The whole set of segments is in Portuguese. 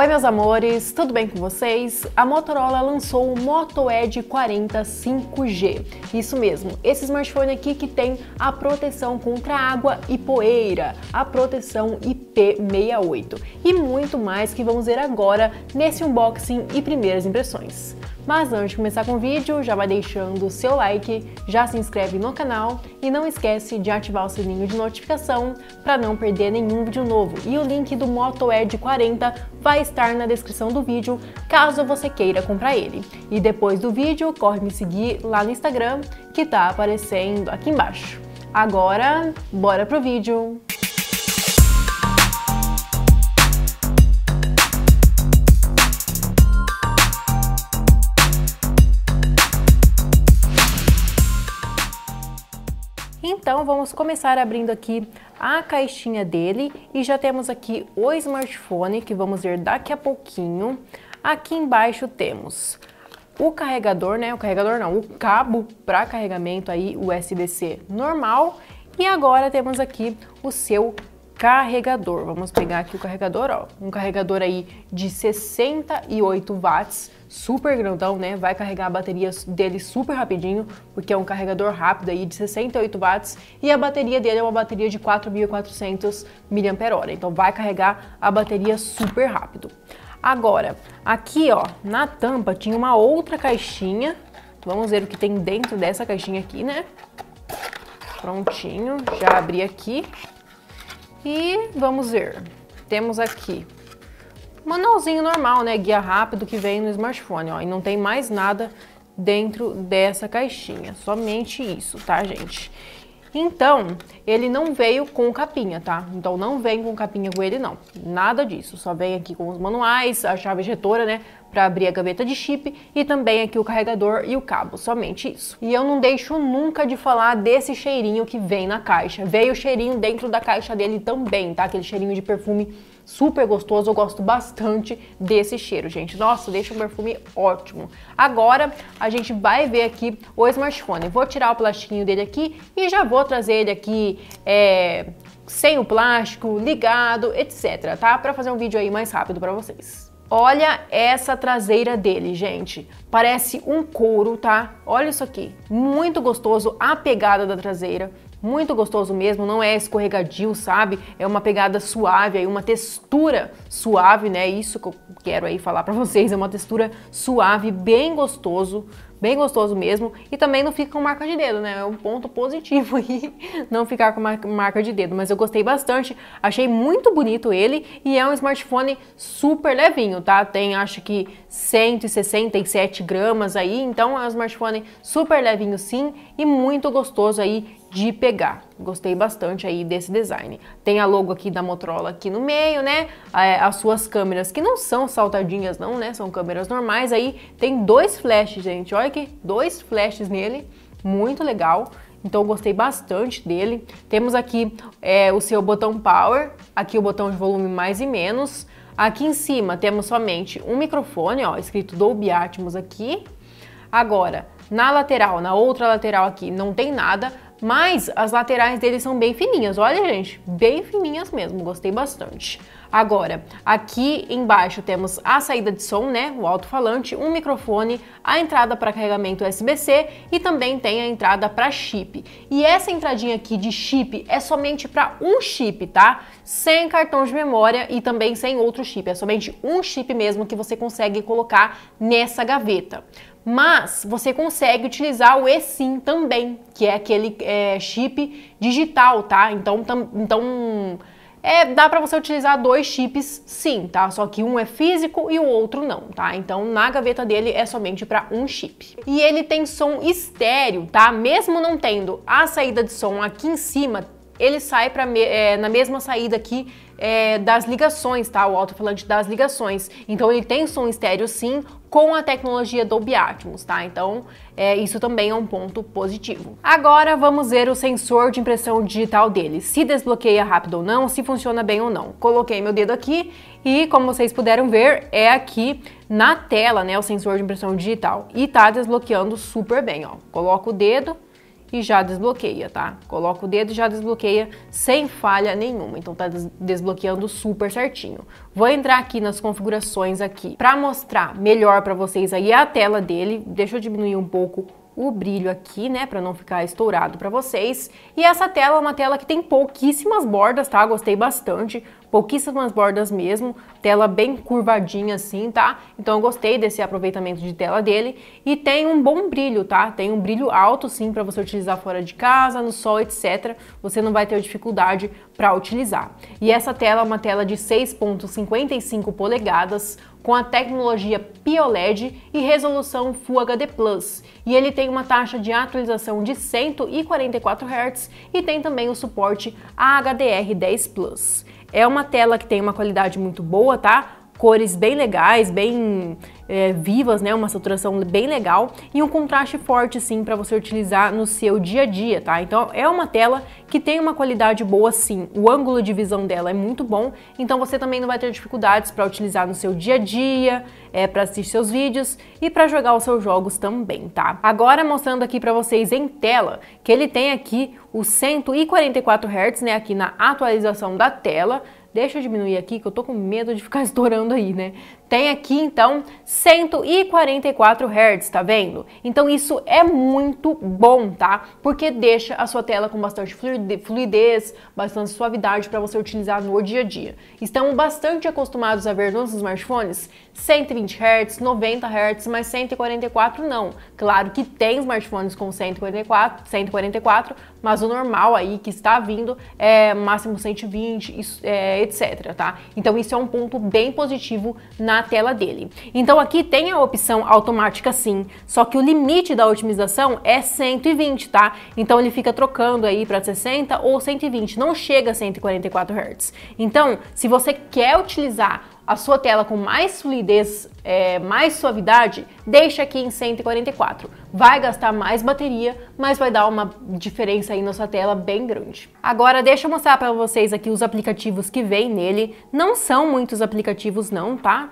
Oi meus amores, tudo bem com vocês? A Motorola lançou o Moto Edge 40 5G. Isso mesmo, esse smartphone aqui que tem a proteção contra água e poeira, a proteção IP68 e muito mais que vamos ver agora nesse unboxing e primeiras impressões. Mas antes de começar com o vídeo, já vai deixando o seu like, já se inscreve no canal e não esquece de ativar o sininho de notificação para não perder nenhum vídeo novo. E o link do Moto Edge 40 vai estar na descrição do vídeo, caso você queira comprar ele. E depois do vídeo, corre me seguir lá no Instagram, que tá aparecendo aqui embaixo. Agora, bora pro vídeo! Então vamos começar abrindo aqui a caixinha dele e já temos aqui o smartphone que vamos ver daqui a pouquinho. Aqui embaixo temos o carregador, né? O carregador não, o cabo para carregamento aí USB-C normal. E agora temos aqui o seu carregador. Vamos pegar aqui o carregador, ó. Um carregador aí de 68 watts, super grandão, né? Vai carregar a bateria dele super rapidinho, porque é um carregador rápido aí de 68 watts e a bateria dele é uma bateria de 4.400 mAh. Então vai carregar a bateria super rápido. Agora, aqui ó, na tampa tinha uma outra caixinha. Vamos ver o que tem dentro dessa caixinha aqui, né? Prontinho, já abri aqui. E vamos ver, temos aqui manualzinho normal, né, guia rápido que vem no smartphone, ó, e não tem mais nada dentro dessa caixinha, somente isso, tá, gente? Então, ele não veio com capinha, tá? Então não vem com capinha com ele não, nada disso. Só vem aqui com os manuais, a chave injetora, né, para abrir a gaveta de chip e também aqui o carregador e o cabo, somente isso. E eu não deixo nunca de falar desse cheirinho que vem na caixa. Veio o cheirinho dentro da caixa dele também, tá? Aquele cheirinho de perfume super gostoso, eu gosto bastante desse cheiro, gente. Nossa, deixa um perfume ótimo. Agora a gente vai ver aqui o smartphone. Vou tirar o plastiquinho dele aqui e já vou trazer ele aqui é, sem o plástico, ligado, etc, tá? Pra fazer um vídeo aí mais rápido pra vocês. Olha essa traseira dele, gente. Parece um couro, tá? Olha isso aqui. Muito gostoso a pegada da traseira muito gostoso mesmo, não é escorregadio, sabe? É uma pegada suave, aí uma textura suave, né? Isso que eu quero aí falar para vocês, é uma textura suave, bem gostoso, bem gostoso mesmo, e também não fica com marca de dedo, né? É um ponto positivo aí não ficar com marca de dedo, mas eu gostei bastante, achei muito bonito ele e é um smartphone super levinho, tá? Tem acho que 167 gramas aí, então é um smartphone super levinho sim e muito gostoso aí de pegar. Gostei bastante aí desse design. Tem a logo aqui da Motorola aqui no meio, né? É, as suas câmeras, que não são saltadinhas não, né? São câmeras normais. Aí tem dois flashes, gente. Olha aqui, dois flashes nele. Muito legal. Então gostei bastante dele. Temos aqui é, o seu botão power, aqui o botão de volume mais e menos. Aqui em cima temos somente um microfone, ó, escrito Dolby Atmos aqui. Agora, na lateral, na outra lateral aqui, não tem nada, mas as laterais dele são bem fininhas, olha gente, bem fininhas mesmo, gostei bastante. Agora, aqui embaixo temos a saída de som, né, o alto-falante, um microfone, a entrada para carregamento USB-C e também tem a entrada para chip. E essa entradinha aqui de chip é somente para um chip, tá? Sem cartão de memória e também sem outro chip, é somente um chip mesmo que você consegue colocar nessa gaveta mas você consegue utilizar o eSIM também, que é aquele é, chip digital, tá? Então, tam, então é, dá para você utilizar dois chips sim, tá? Só que um é físico e o outro não, tá? Então na gaveta dele é somente para um chip. E ele tem som estéreo, tá? Mesmo não tendo a saída de som aqui em cima, ele sai pra me, é, na mesma saída aqui é, das ligações, tá? O alto-falante das ligações. Então ele tem som estéreo sim, com a tecnologia Dolby Atmos, tá? Então, é, isso também é um ponto positivo. Agora vamos ver o sensor de impressão digital dele, se desbloqueia rápido ou não, se funciona bem ou não. Coloquei meu dedo aqui e, como vocês puderam ver, é aqui na tela, né, o sensor de impressão digital. E tá desbloqueando super bem, ó. Coloco o dedo, que já desbloqueia, tá? Coloca o dedo e já desbloqueia sem falha nenhuma. Então tá des desbloqueando super certinho. Vou entrar aqui nas configurações aqui para mostrar melhor para vocês aí a tela dele. Deixa eu diminuir um pouco o brilho aqui, né, para não ficar estourado para vocês. E essa tela é uma tela que tem pouquíssimas bordas, tá? Gostei bastante pouquíssimas bordas mesmo, tela bem curvadinha assim, tá? Então eu gostei desse aproveitamento de tela dele e tem um bom brilho, tá? Tem um brilho alto sim para você utilizar fora de casa, no sol, etc. Você não vai ter dificuldade para utilizar. E essa tela é uma tela de 6.55 polegadas, com a tecnologia PIOLED e resolução Full HD+. E ele tem uma taxa de atualização de 144 Hz e tem também o suporte a HDR10+. É uma tela que tem uma qualidade muito boa, tá? cores bem legais, bem é, vivas, né? Uma saturação bem legal e um contraste forte, sim, para você utilizar no seu dia a dia, tá? Então é uma tela que tem uma qualidade boa, sim. O ângulo de visão dela é muito bom, então você também não vai ter dificuldades para utilizar no seu dia a dia, é, para assistir seus vídeos e para jogar os seus jogos também, tá? Agora mostrando aqui para vocês em tela que ele tem aqui os 144 Hz, né? Aqui na atualização da tela Deixa eu diminuir aqui que eu tô com medo de ficar estourando aí, né? tem aqui então 144 Hz, tá vendo? Então isso é muito bom, tá? Porque deixa a sua tela com bastante fluidez, bastante suavidade para você utilizar no dia a dia. Estamos bastante acostumados a ver nos smartphones 120 Hz, 90 Hz, mas 144 não. Claro que tem smartphones com 144, 144, mas o normal aí que está vindo é máximo 120, é, etc, tá? Então isso é um ponto bem positivo na na tela dele. Então aqui tem a opção automática sim, só que o limite da otimização é 120, tá? Então ele fica trocando aí para 60 ou 120, não chega a 144 Hz. Então, se você quer utilizar a sua tela com mais fluidez, é, mais suavidade, deixa aqui em 144. Vai gastar mais bateria, mas vai dar uma diferença aí na sua tela bem grande. Agora deixa eu mostrar para vocês aqui os aplicativos que vem nele. Não são muitos aplicativos não, tá?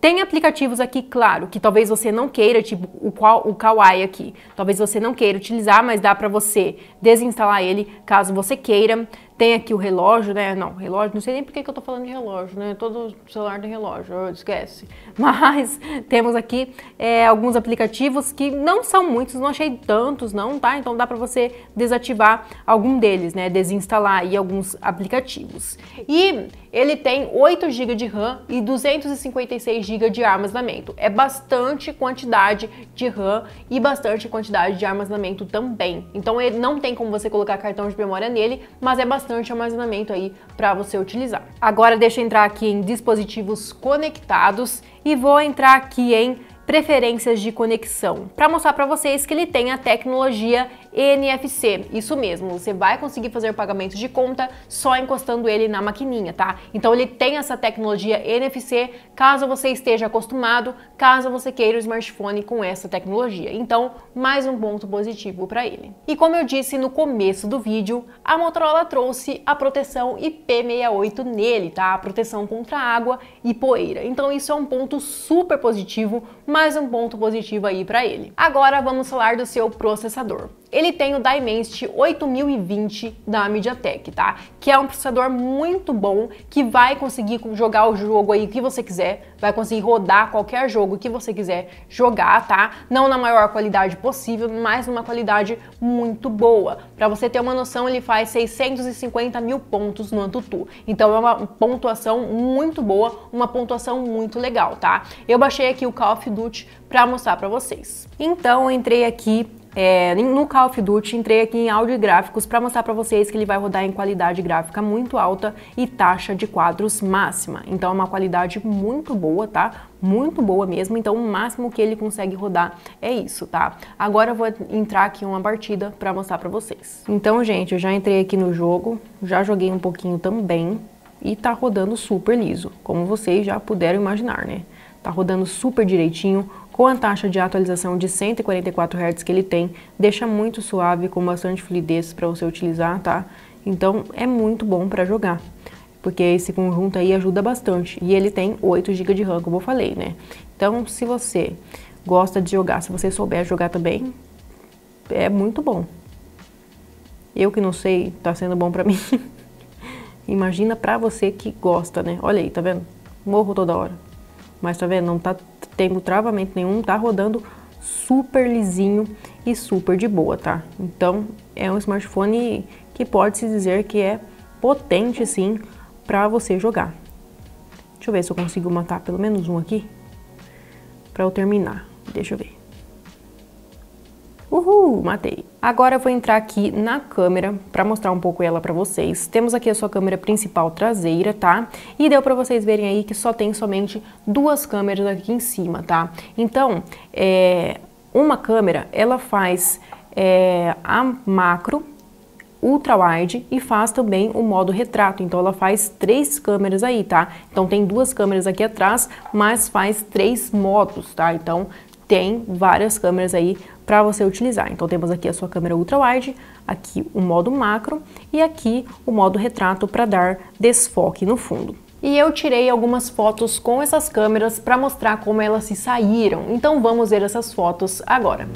Tem aplicativos aqui, claro, que talvez você não queira, tipo o, qual, o Kawaii aqui. Talvez você não queira utilizar, mas dá para você desinstalar ele caso você queira. Tem aqui o relógio, né? Não, relógio, não sei nem por que eu tô falando de relógio, né? Todo celular tem relógio, esquece. Mas temos aqui é, alguns aplicativos que não são muitos, não achei tantos não, tá? Então dá para você desativar algum deles, né? Desinstalar aí alguns aplicativos. E ele tem 8 GB de RAM e 256 GB de armazenamento. É bastante quantidade de RAM e bastante quantidade de armazenamento também. Então ele não tem como você colocar cartão de memória nele, mas é bastante bastante armazenamento aí para você utilizar. Agora deixa eu entrar aqui em dispositivos conectados e vou entrar aqui em preferências de conexão, para mostrar para vocês que ele tem a tecnologia NFC. Isso mesmo, você vai conseguir fazer o pagamento de conta só encostando ele na maquininha, tá? Então ele tem essa tecnologia NFC, caso você esteja acostumado, caso você queira o smartphone com essa tecnologia. Então, mais um ponto positivo para ele. E como eu disse no começo do vídeo, a Motorola trouxe a proteção IP68 nele, tá? A proteção contra água e poeira. Então isso é um ponto super positivo, mas mais um ponto positivo aí para ele. Agora vamos falar do seu processador ele tem o Dimensity 8020 da MediaTek, tá? Que é um processador muito bom, que vai conseguir jogar o jogo aí que você quiser, vai conseguir rodar qualquer jogo que você quiser jogar, tá? Não na maior qualidade possível, mas numa qualidade muito boa. Para você ter uma noção, ele faz 650 mil pontos no Antutu. Então é uma pontuação muito boa, uma pontuação muito legal, tá? Eu baixei aqui o Call of Duty para mostrar para vocês. Então eu entrei aqui é, no Call of Duty, entrei aqui em áudio e gráficos para mostrar para vocês que ele vai rodar em qualidade gráfica muito alta e taxa de quadros máxima. Então é uma qualidade muito boa, tá? Muito boa mesmo, então o máximo que ele consegue rodar é isso, tá? Agora eu vou entrar aqui em uma partida para mostrar para vocês. Então, gente, eu já entrei aqui no jogo, já joguei um pouquinho também e tá rodando super liso, como vocês já puderam imaginar, né? Tá rodando super direitinho, com a taxa de atualização de 144 Hz que ele tem, deixa muito suave, com bastante fluidez para você utilizar, tá? Então é muito bom para jogar porque esse conjunto aí ajuda bastante. E ele tem 8 GB de RAM, como eu falei, né? Então, se você gosta de jogar, se você souber jogar também, é muito bom. Eu que não sei, tá sendo bom pra mim. Imagina pra você que gosta, né? Olha aí, tá vendo? Morro toda hora. Mas tá vendo? Não tá tendo travamento nenhum, tá rodando super lisinho e super de boa, tá? Então é um smartphone que pode se dizer que é potente sim para você jogar. Deixa eu ver se eu consigo matar pelo menos um aqui para eu terminar. Deixa eu ver matei. Agora eu vou entrar aqui na câmera para mostrar um pouco ela para vocês. Temos aqui a sua câmera principal traseira, tá? E deu para vocês verem aí que só tem somente duas câmeras aqui em cima, tá? Então, é, uma câmera, ela faz é, a macro, ultra wide e faz também o modo retrato. Então ela faz três câmeras aí, tá? Então tem duas câmeras aqui atrás, mas faz três modos, tá? Então tem várias câmeras aí para você utilizar. Então temos aqui a sua câmera ultra-wide, aqui o modo macro e aqui o modo retrato para dar desfoque no fundo. E eu tirei algumas fotos com essas câmeras para mostrar como elas se saíram, então vamos ver essas fotos agora.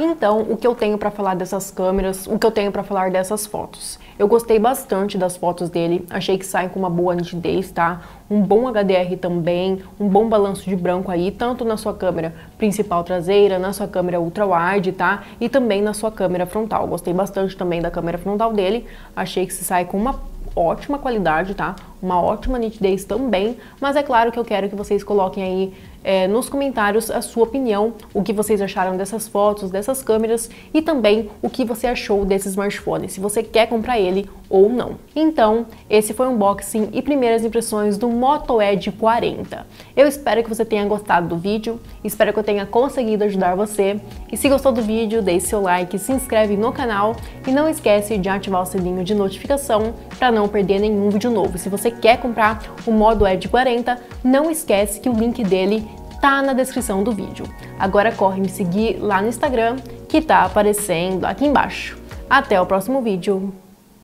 Então, o que eu tenho para falar dessas câmeras, o que eu tenho para falar dessas fotos? Eu gostei bastante das fotos dele, achei que saem com uma boa nitidez, tá? Um bom HDR também, um bom balanço de branco aí, tanto na sua câmera principal traseira, na sua câmera ultra-wide, tá? E também na sua câmera frontal. Gostei bastante também da câmera frontal dele, achei que se sai com uma ótima qualidade, tá? Uma ótima nitidez também, mas é claro que eu quero que vocês coloquem aí é, nos comentários a sua opinião, o que vocês acharam dessas fotos, dessas câmeras e também o que você achou desse smartphone, se você quer comprar ele ou não. Então, esse foi o unboxing e primeiras impressões do Moto Edge 40. Eu espero que você tenha gostado do vídeo, espero que eu tenha conseguido ajudar você. E se gostou do vídeo, deixe seu like, se inscreve no canal e não esquece de ativar o sininho de notificação para não perder nenhum vídeo novo. Se você quer comprar o Moto Edge 40, não esquece que o link dele tá na descrição do vídeo. Agora corre me seguir lá no Instagram, que tá aparecendo aqui embaixo. Até o próximo vídeo!